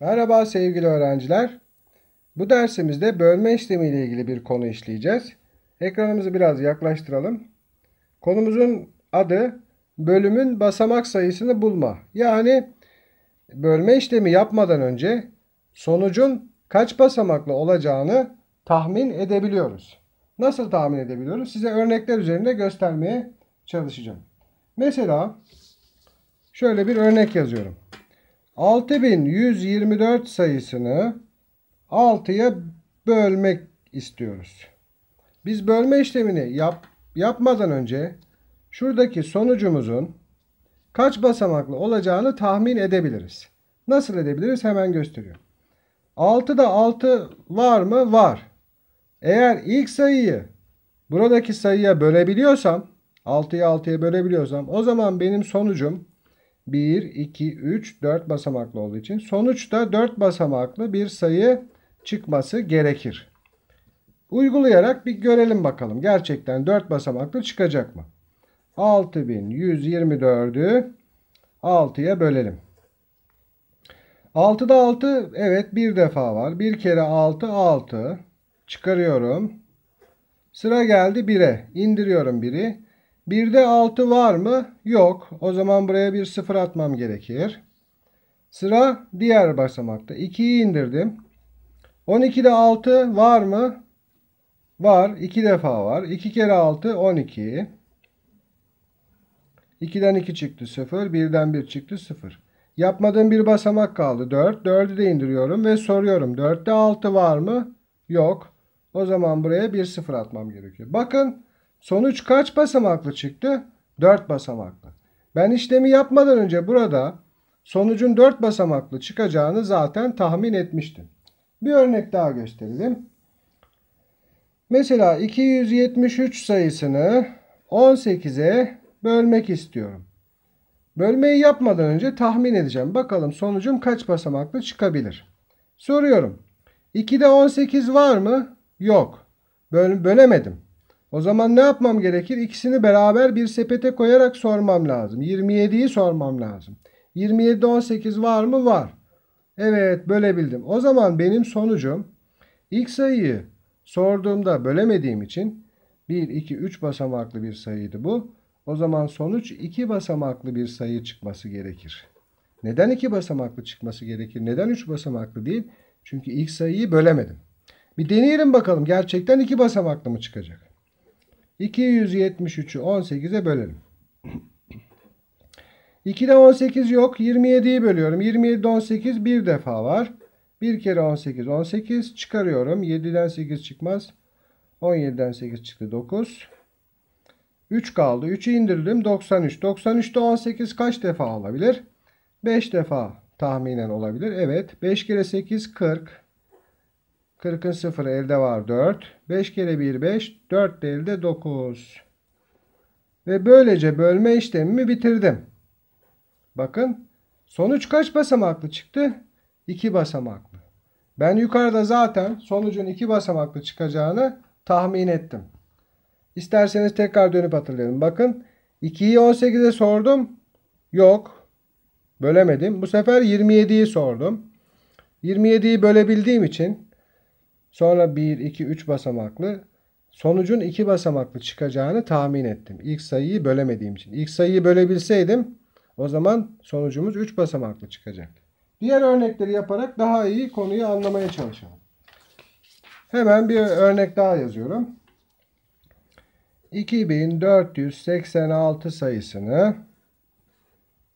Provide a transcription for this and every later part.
Merhaba sevgili öğrenciler. Bu dersimizde bölme işlemi ile ilgili bir konu işleyeceğiz. Ekranımızı biraz yaklaştıralım. Konumuzun adı bölümün basamak sayısını bulma. Yani bölme işlemi yapmadan önce sonucun kaç basamaklı olacağını tahmin edebiliyoruz. Nasıl tahmin edebiliyoruz? Size örnekler üzerinde göstermeye çalışacağım. Mesela şöyle bir örnek yazıyorum. 6124 sayısını 6'ya bölmek istiyoruz. Biz bölme işlemini yap, yapmadan önce şuradaki sonucumuzun kaç basamaklı olacağını tahmin edebiliriz. Nasıl edebiliriz? Hemen gösteriyorum. 6'da 6 var mı? Var. Eğer ilk sayıyı buradaki sayıya bölebiliyorsam 6'yı 6'ya bölebiliyorsam o zaman benim sonucum 1, 2, 3, 4 basamaklı olduğu için sonuçta 4 basamaklı bir sayı çıkması gerekir. Uygulayarak bir görelim bakalım. Gerçekten 4 basamaklı çıkacak mı? 6124'ü 6'ya bölelim. 6'da 6 evet bir defa var. Bir kere 6 6 çıkarıyorum. Sıra geldi 1'e. İndiriyorum 1'i. 1'de 6 var mı? Yok. O zaman buraya bir 0 atmam gerekir. Sıra diğer basamakta. 2'yi indirdim. 12'de 6 var mı? Var. 2 defa var. 2 kere 6 12. 2'den 2 çıktı 0. 1'den 1 çıktı 0. Yapmadığım bir basamak kaldı. 4. 4'ü de indiriyorum ve soruyorum. 4'te 6 var mı? Yok. O zaman buraya bir 0 atmam gerekiyor. Bakın Sonuç kaç basamaklı çıktı? 4 basamaklı. Ben işlemi yapmadan önce burada sonucun 4 basamaklı çıkacağını zaten tahmin etmiştim. Bir örnek daha gösterelim. Mesela 273 sayısını 18'e bölmek istiyorum. Bölmeyi yapmadan önce tahmin edeceğim. Bakalım sonucum kaç basamaklı çıkabilir? Soruyorum. 2'de 18 var mı? Yok. Böl bölemedim. O zaman ne yapmam gerekir? İkisini beraber bir sepete koyarak sormam lazım. 27'yi sormam lazım. 27 18 var mı? Var. Evet bölebildim. O zaman benim sonucum ilk sayıyı sorduğumda bölemediğim için 1, 2, 3 basamaklı bir sayıydı bu. O zaman sonuç 2 basamaklı bir sayı çıkması gerekir. Neden 2 basamaklı çıkması gerekir? Neden 3 basamaklı değil? Çünkü ilk sayıyı bölemedim. Bir deneyelim bakalım gerçekten 2 basamaklı mı çıkacak? 273'ü 18'e bölelim. 2'de 18 yok. 27'yi bölüyorum. 27'de 18 bir defa var. 1 kere 18 18 çıkarıyorum. 7'den 8 çıkmaz. 17'den 8 çıktı 9. 3 kaldı. 3'ü indirdim. 93. 93'te 18 kaç defa olabilir? 5 defa tahminen olabilir. Evet. 5 kere 8 40. 40'ın 0 elde var 4. 5 kere 1 5. 4 de elde 9. Ve böylece bölme işlemimi bitirdim. Bakın sonuç kaç basamaklı çıktı? 2 basamaklı. Ben yukarıda zaten sonucun 2 basamaklı çıkacağını tahmin ettim. İsterseniz tekrar dönüp hatırlayalım. Bakın 2'yi 18'e sordum. Yok. Bölemedim. Bu sefer 27'yi sordum. 27'yi bölebildiğim için Sonra 1, 2, 3 basamaklı sonucun 2 basamaklı çıkacağını tahmin ettim. İlk sayıyı bölemediğim için. İlk sayıyı bölebilseydim o zaman sonucumuz 3 basamaklı çıkacak. Diğer örnekleri yaparak daha iyi konuyu anlamaya çalışalım. Hemen bir örnek daha yazıyorum. 2486 sayısını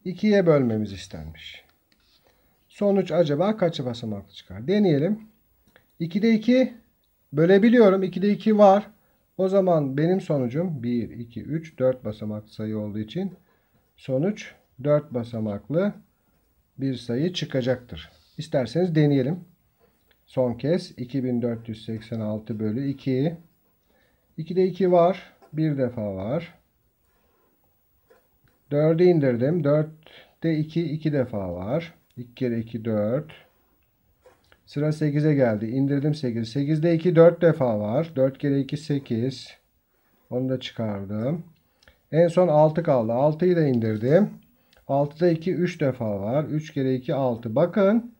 2'ye bölmemiz istenmiş. Sonuç acaba kaç basamaklı çıkar? Deneyelim. 2'de 2 bölebiliyorum. 2'de 2 var. O zaman benim sonucum 1, 2, 3, 4 basamak sayı olduğu için sonuç 4 basamaklı bir sayı çıkacaktır. İsterseniz deneyelim. Son kez 2486 bölü 2. 2'de 2 var. Bir defa var. 4'ü indirdim. 4'te 2 2 defa var. 2 kere 2 4. Sıra 8'e geldi. İndirdim 8. 8'de 2 4 defa var. 4 kere 2 8. Onu da çıkardım. En son 6 kaldı. 6'yı da indirdim. 6'da 2 3 defa var. 3 kere 2 6. Bakın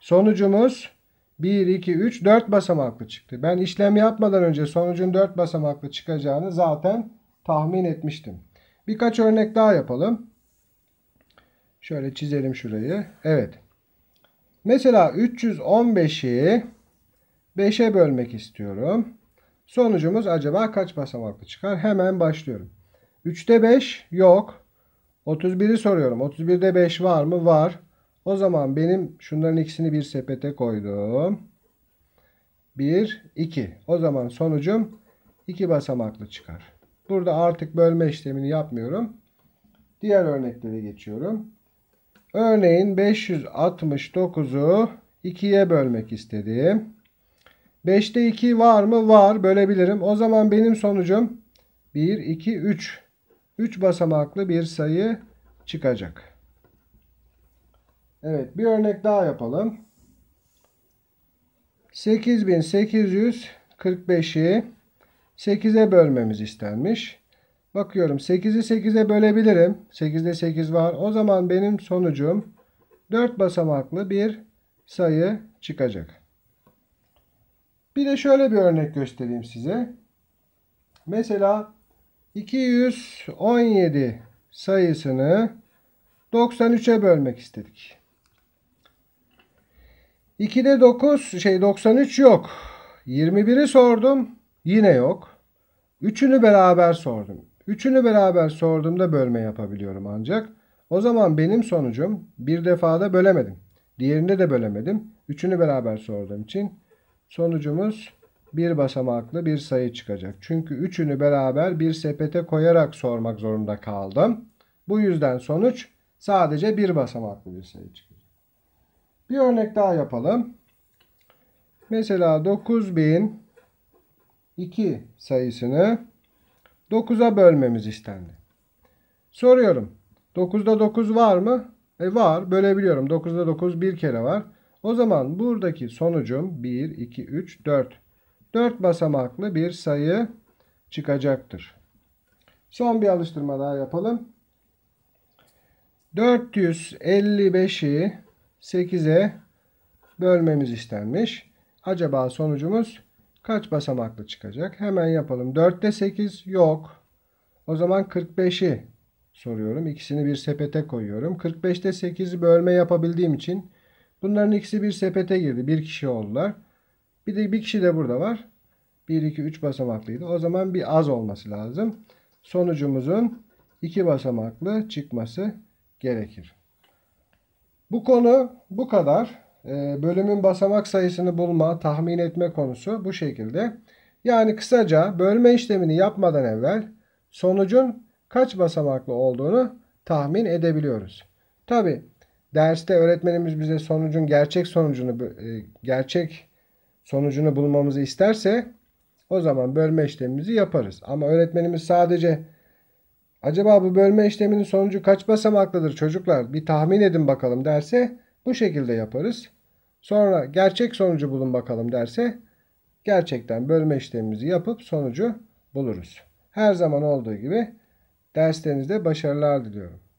sonucumuz 1, 2, 3, 4 basamaklı çıktı. Ben işlem yapmadan önce sonucun 4 basamaklı çıkacağını zaten tahmin etmiştim. Birkaç örnek daha yapalım. Şöyle çizelim şurayı. Evet. Mesela 315'i 5'e bölmek istiyorum. Sonucumuz acaba kaç basamaklı çıkar? Hemen başlıyorum. 3'te 5 yok. 31'i soruyorum. 31'de 5 var mı? Var. O zaman benim şunların ikisini bir sepete koydum. 1, 2. O zaman sonucum 2 basamaklı çıkar. Burada artık bölme işlemini yapmıyorum. Diğer örneklere geçiyorum. Örneğin 569'u 2'ye bölmek istedim. 5'te 2 var mı? Var. Bölebilirim. O zaman benim sonucum 1, 2, 3. 3 basamaklı bir sayı çıkacak. Evet bir örnek daha yapalım. 8845'i 8'e bölmemiz istenmiş. Bakıyorum 8'i 8'e bölebilirim. 8'de 8 var. O zaman benim sonucum 4 basamaklı bir sayı çıkacak. Bir de şöyle bir örnek göstereyim size. Mesela 217 sayısını 93'e bölmek istedik. 2'de 9 şey 93 yok. 21'i sordum yine yok. 3'ünü beraber sordum. Üçünü beraber sorduğumda bölme yapabiliyorum ancak. O zaman benim sonucum bir defada bölemedim. Diğerinde de bölemedim. Üçünü beraber sorduğum için sonucumuz bir basamaklı bir sayı çıkacak. Çünkü üçünü beraber bir sepete koyarak sormak zorunda kaldım. Bu yüzden sonuç sadece bir basamaklı bir sayı çıkacak. Bir örnek daha yapalım. Mesela 9002 sayısını 9'a bölmemiz istendi. Soruyorum. 9'da 9 var mı? E var. Bölebiliyorum. 9'da 9 bir kere var. O zaman buradaki sonucum 1, 2, 3, 4. 4 basamaklı bir sayı çıkacaktır. Son bir alıştırma daha yapalım. 455'i 8'e bölmemiz istenmiş. Acaba sonucumuz Kaç basamaklı çıkacak? Hemen yapalım. 4'te 8 yok. O zaman 45'i soruyorum. İkisini bir sepete koyuyorum. 45'te 8'i bölme yapabildiğim için bunların ikisi bir sepete girdi. Bir kişi oldular. Bir de bir kişi de burada var. 1, 2, 3 basamaklıydı. O zaman bir az olması lazım. Sonucumuzun 2 basamaklı çıkması gerekir. Bu konu bu kadar. Ee, bölümün basamak sayısını bulma, tahmin etme konusu bu şekilde. Yani kısaca bölme işlemini yapmadan evvel sonucun kaç basamaklı olduğunu tahmin edebiliyoruz. Tabi derste öğretmenimiz bize sonucun gerçek sonucunu e, gerçek sonucunu bulmamızı isterse o zaman bölme işlemimizi yaparız. Ama öğretmenimiz sadece acaba bu bölme işleminin sonucu kaç basamaklıdır çocuklar bir tahmin edin bakalım derse bu şekilde yaparız. Sonra gerçek sonucu bulun bakalım derse gerçekten bölme işlemimizi yapıp sonucu buluruz. Her zaman olduğu gibi derslerinizde başarılar diliyorum.